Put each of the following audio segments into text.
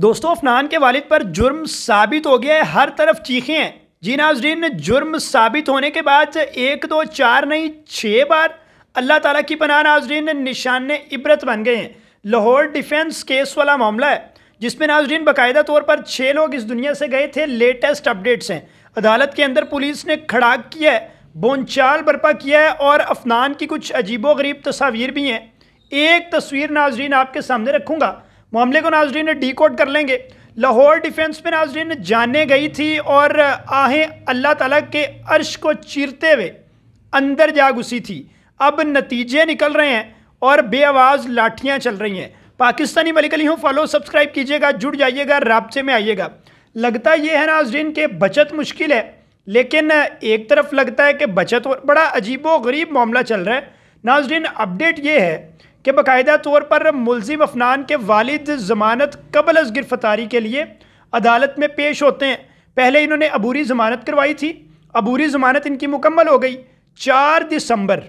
दोस्तों अफनान के वालिद पर जुर्म साबित हो गया है हर तरफ चीखे हैं जी नाजरीन जुर्म साबित होने के बाद एक दो चार नहीं छः बार अल्लाह ताला की पनाह नाजरीन निशान इबरत बन गए हैं लाहौर डिफेंस केस वाला मामला है जिसमें नाजरीन बाकायदा तौर पर छः लोग इस दुनिया से गए थे लेटेस्ट अपडेट्स हैं अदालत के अंदर पुलिस ने खड़ाक किया है बोनचाल बर्पा किया है और अफनान की कुछ अजीबो गरीब तस्वीर भी हैं एक तस्वीर नाजरीन आपके सामने रखूँगा मामले को नाजरीन डीकोड कर लेंगे लाहौर डिफेंस में नाजरीन जाने गई थी और आहें अल्लाह ताला के अर्श को चीरते हुए अंदर जा घुसी थी अब नतीजे निकल रहे हैं और बेआवाज़ लाठियाँ चल रही हैं पाकिस्तानी मलिक अली हूँ फॉलो सब्सक्राइब कीजिएगा जुड़ जाइएगा रबसे में आइएगा लगता यह है नाजरीन के बचत मुश्किल है लेकिन एक तरफ लगता है कि बचत बड़ा अजीबो गरीब मामला चल रहा है नाजरीन अपडेट ये है कि बाकायदा तौर पर मुलजिम अफनान के वालिद ज़मानत कबल अज गिरफ्तारी के लिए अदालत में पेश होते हैं पहले इन्होंने अबूरी ज़मानत करवाई थी अबूरी ज़मानत इनकी मुकम्मल हो गई चार दिसंबर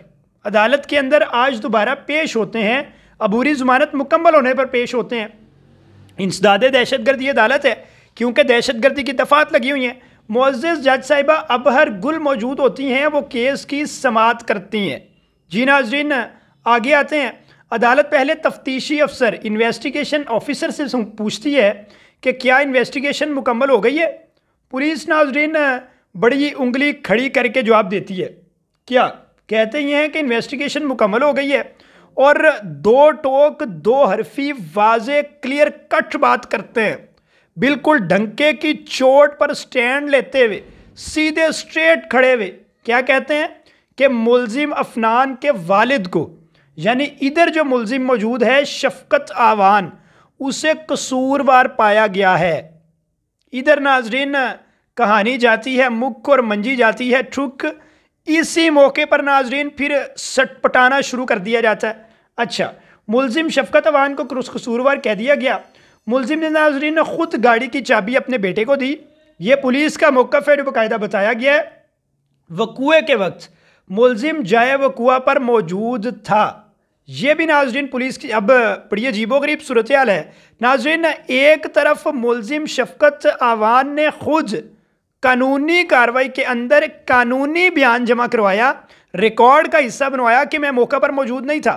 अदालत के अंदर आज दोबारा पेश होते हैं अबूरी ज़मानत मुकम्मल होने पर पेश होते हैं इंसदाद दहशत गर्दी अदालत है क्योंकि दहशत गर्दी की दफात लगी हुई हैं मोज़ जज साहिबा अब हर गुल मौजूद होती हैं वो केस की समात करती हैं जी नाजरीन आगे आते हैं अदालत पहले तफ्तीशी अफसर इन्वेस्टिगेशन ऑफिसर से पूछती है कि क्या इन्वेस्टिगेशन मुकम्मल हो गई है पुलिस नाजरीन बड़ी उंगली खड़ी करके जवाब देती है क्या कहते ही हैं कि इन्वेस्टिगेशन मुकम्मल हो गई है और दो टोक दो हरफी वाज क्लियर कट बात करते हैं बिल्कुल ढंके की चोट पर स्टैंड लेते हुए सीधे स्ट्रेट खड़े हुए क्या कहते हैं कि मुलजिम अफनान के वालिद को यानी इधर जो मुलजिम मौजूद है शफकत आवान उसे कसूरवार पाया गया है इधर नाजरीन कहानी जाती है मुख और मंजी जाती है ठुक इसी मौके पर नाजरीन फिर सटपटाना शुरू कर दिया जाता है अच्छा मुलजिम शफकत अवान को कसूरवार कह दिया गया मुलजिम ने नाजरीन ने खुद गाड़ी की चाबी अपने बेटे को दी ये पुलिस का मौका फिर बाकायदा बताया गया है वकूए के वक्त मुलजिम जाए वकुआ पर मौजूद था ये भी नाजरीन पुलिस की अब बड़ी अजीबो गरीब सूरत हाल है नाजरीन एक तरफ मुलजिम शफकत आवान ने खुद कानूनी कार्रवाई के अंदर कानूनी बयान जमा करवाया रिकॉर्ड का हिस्सा बनवाया कि मैं मौका पर मौजूद नहीं था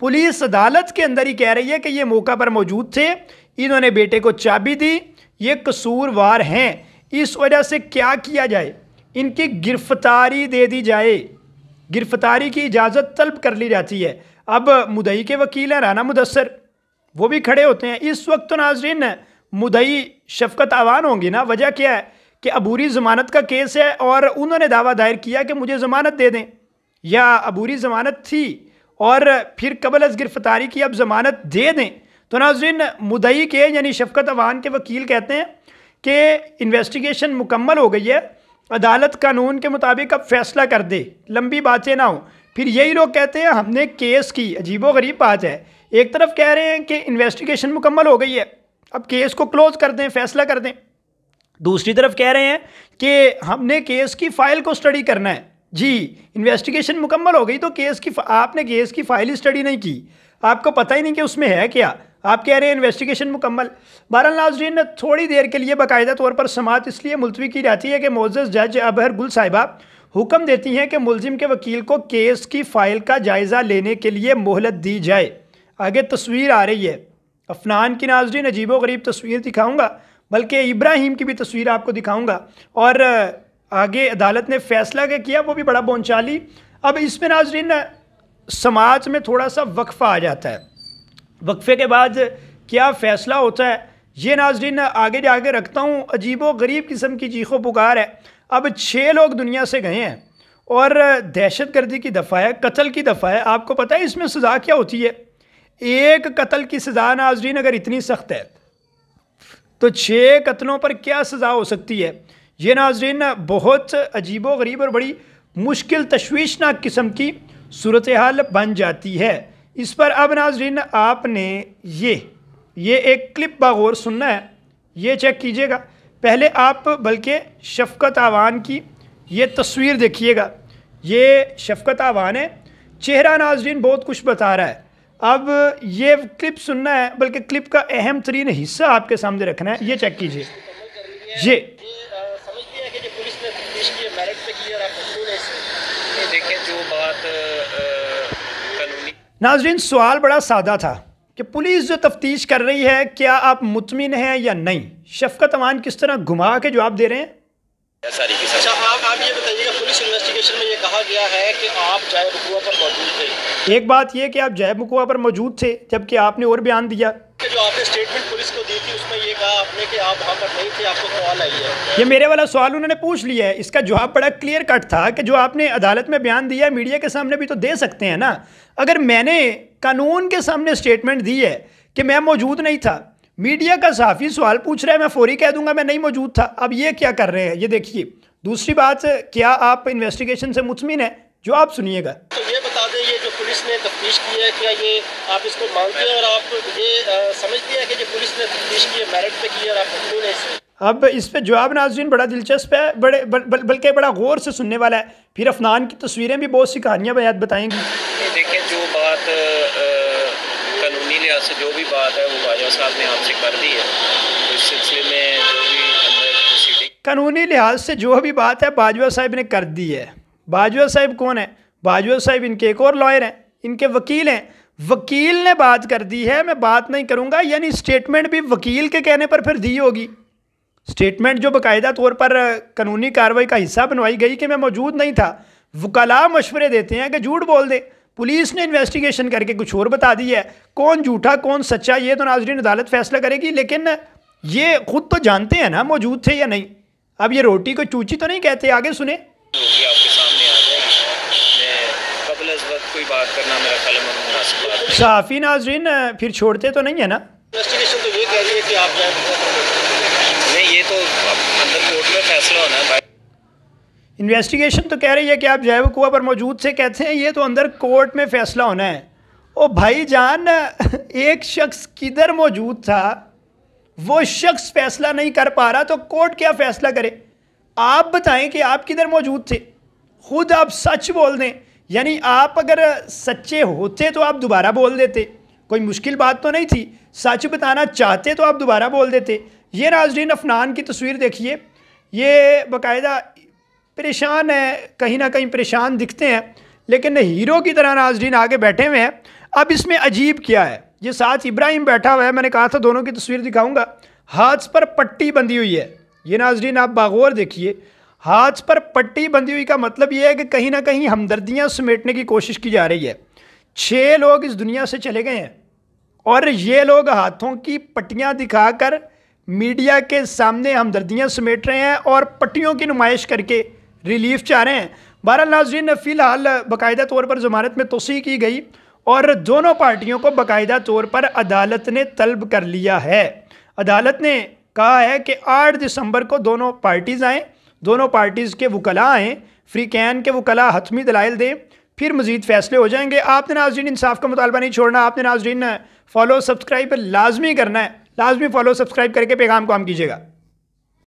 पुलिस अदालत के अंदर ही कह रही है कि ये मौका पर मौजूद थे इन्होंने बेटे को चाबी दी ये कसूरवार हैं इस वजह से क्या किया जाए इनकी गिरफ्तारी दे दी जाए गिरफ्तारी की इजाज़त तलब कर ली जाती है अब मुदई के वकील हैं राना मुदसर वो भी खड़े होते हैं इस वक्त तो नाजरीन मुदई शफकत आवान होंगी ना वजह क्या है कि अबूरी ज़मानत का केस है और उन्होंने दावा दायर किया कि मुझे ज़मानत दे दें या अबूरी ज़मानत थी और फिर कबल अज गिरफ्तारी की अब ज़मानत दे दें तो नाजरीन मुदई के यानी शफकत अवान के वकील कहते हैं कि इन्वेस्टिगेशन मुकम्मल हो गई है अदालत कानून के मुताबिक अब फैसला कर दे लंबी बातें ना हों फिर यही लोग कहते हैं हमने केस की अजीबो गरीब बात है एक तरफ कह रहे हैं कि इन्वेस्टिगेशन मुकम्मल हो गई है अब केस को क्लोज़ कर दें फैसला कर दें दूसरी तरफ कह रहे हैं कि हमने केस की फ़ाइल को स्टडी करना है जी इन्वेस्टिगेशन मुकम्मल हो गई तो केस की आपने केस की फ़ाइल ही स्टडी नहीं की आपको पता ही नहीं कि उसमें है क्या आप कह रहे हैं इन्वेस्टिगेशन मुकम्मल बहरहाल नाजरीन थोड़ी देर के लिए बाकायदा तौर पर समात इसलिए मुलतवी की जाती है कि मोजस जज अबहर गुल साहिबा हुक्म देती हैं कि मुलजिम के वकील को केस की फ़ाइल का जायज़ा लेने के लिए मोहलत दी जाए आगे तस्वीर आ रही है अफनान की नाजरीन अजीब गरीब तस्वीर दिखाऊँगा बल्कि इब्राहिम की भी तस्वीर आपको दिखाऊँगा और आगे अदालत ने फैसला क्या किया वो भी बड़ा बोनचाली अब इसमें नाजरीन समाज में थोड़ा सा वक्फ़ा आ जाता है वक्फ़े के बाद क्या फ़ैसला होता है ये नाजरीन आगे जाके रखता हूँ अजीब व गरीब किस्म की चीखों पुकार है अब छः लोग दुनिया से गए हैं और दहशत गर्दी की दफ़ा है कत्ल की दफ़ा है आपको पता है इसमें सज़ा क्या होती है एक कत्ल की सज़ा नाजरीन अगर इतनी सख्त है तो छः कत्लों पर क्या सज़ा हो सकती है ये नाजरीन बहुत अजीब गरीब और बड़ी मुश्किल तशवीशनाक किस्म की सूरत हाल बन जाती है इस पर अब नाजरीन आपने ये ये एक क्लिप बागौर सुनना है ये चेक कीजिएगा पहले आप बल्कि शफकत आवान की ये तस्वीर देखिएगा ये शफकत आवान है चेहरा नाजरीन बहुत कुछ बता रहा है अब ये क्लिप सुनना है बल्कि क्लिप का अहम तरीन हिस्सा आपके सामने रखना है ये चेक कीजिए ये नाजरीन सवाल बड़ा सादा था कि पुलिस जो तफ्तीश कर रही है क्या आप मुतमिन हैं या नहीं शफकत अमान किस तरह घुमा के जवाब दे रहे हैं अच्छा, हाँ, आप पर मौजूद थे एक बात यह कि आप जैब मकुआ पर मौजूद थे जबकि आपने और बयान दिया जो आपने स्टेटमेंट पुलिस को दी थी उसमें ये कहा आपने कि आप वहाँ पर नहीं थे आपको कॉल आई है ये मेरे वाला सवाल उन्होंने पूछ लिया है इसका जवाब बड़ा क्लियर कट था कि जो आपने अदालत में बयान दिया है मीडिया के सामने भी तो दे सकते हैं ना अगर मैंने कानून के सामने स्टेटमेंट दी है कि मैं मौजूद नहीं था मीडिया का साफ़ी सवाल पूछ रहा है मैं फौरी कह दूंगा मैं नहीं मौजूद था अब ये क्या कर रहे हैं ये देखिए दूसरी बात क्या आप इन्वेस्टिगेशन से मुतमिन है जो आप सुनिएगा तो ये बता दें ये जो पुलिस ने तफ्तीश की है क्या ये आप इसको मानते हैं और आप ये समझते हैं कि जो पुलिस ने तफ्तीश की है मेरिट पे की है और आप मजबूर हैं अब इस पर जवाब नाजरीन बड़ा दिलचस्प है बड़े बल्कि बड़ा गौर से सुनने वाला है फिर अफनान की तस्वीरें भी बहुत सी कहानियाँ बयात बताएंगी देखिए से जो भी बात है वो बाजवा साहब ने आपसे कर दी है तो इस सिलसिले में जो भी कानूनी लिहाज से जो भी बात है बाजवा साहब ने कर दी है बाजवा साहब कौन है बाजवा साहब इनके एक और लॉयर हैं इनके वकील हैं वकील ने बात कर दी है मैं बात नहीं करूंगा यानी स्टेटमेंट भी वकील के कहने पर फिर दी होगी स्टेटमेंट जो बकायदा तौर पर कानूनी कार्रवाई का हिस्सा बनवाई गई कि मैं मौजूद नहीं था वकला मशवरे देते हैं कि झूठ बोल दें पुलिस ने इन्वेस्टिगेशन करके कुछ और बता दी है कौन झूठा कौन सच्चा ये तो नाजरीन अदालत फैसला करेगी लेकिन ये खुद तो जानते हैं ना मौजूद थे या नहीं अब ये रोटी को चूची तो नहीं कहते आगे सुने साफ़ी नाजरीन फिर छोड़ते तो नहीं है ना इन्वेस्टिगेशन तो ये कह रही है कि आप तो- नहीं ये तो अंदर कोर्ट में फैसला होना है इन्वेस्टिगेशन तो कह रही है कि आप जैव कुआ पर मौजूद से कहते हैं ये तो अंदर कोर्ट में फैसला होना है ओ भाई जान एक शख्स किधर मौजूद था वो शख्स फैसला नहीं कर पा रहा तो कोर्ट क्या फैसला करे आप बताएं कि आप किधर मौजूद थे खुद आप सच बोल दें यानी आप अगर सच्चे होते तो आप दोबारा बोल देते कोई मुश्किल बात तो नहीं थी सच बताना चाहते तो आप दोबारा बोल देते ये नाजरीन अफनान की तस्वीर देखिए ये बाकायदा परेशान है कहीं ना कहीं परेशान दिखते हैं लेकिन हीरो की तरह नाजरीन आगे बैठे हुए हैं अब इसमें अजीब क्या है ये साथ इब्राहिम बैठा हुआ है मैंने कहा था दोनों की तस्वीर दिखाऊंगा हाथ पर पट्टी बंधी हुई है ये नाजरीन आप बागौर देखिए हाथ पर पट्टी बंधी हुई का मतलब ये है कि कहीं ना कहीं हमदर्दियाँ समेटने की कोशिश की जा रही है छः लोग इस दुनिया से चले गए हैं और ये लोग हाथों की पट्टियाँ दिखाकर मीडिया के सामने हमदर्दियाँ समेट रहे हैं और पट्टियों की नुमाइश करके रिलीफ चाह रहे हैं बहरहाल नाजरीन फ़िलहाल बाकायदा तौर पर जमानत में तोसी की गई और दोनों पार्टियों को बाकायदा तौर पर अदालत ने तलब कर लिया है अदालत ने कहा है कि आठ दिसंबर को दोनों पार्टीज़ आएँ दोनों पार्टीज़ के वकला आएँ फ्री कैन के वकला हतमी दलाइल दें फिर मजीद फैसले हो जाएंगे आपने नाजरीन इंसाफ का मुतालबा नहीं छोड़ना आपने नाजरीन फॉलो सब्सक्राइब लाजमी करना है लाजमी फॉलो सब्सक्राइब करके पैगाम काम कीजिएगा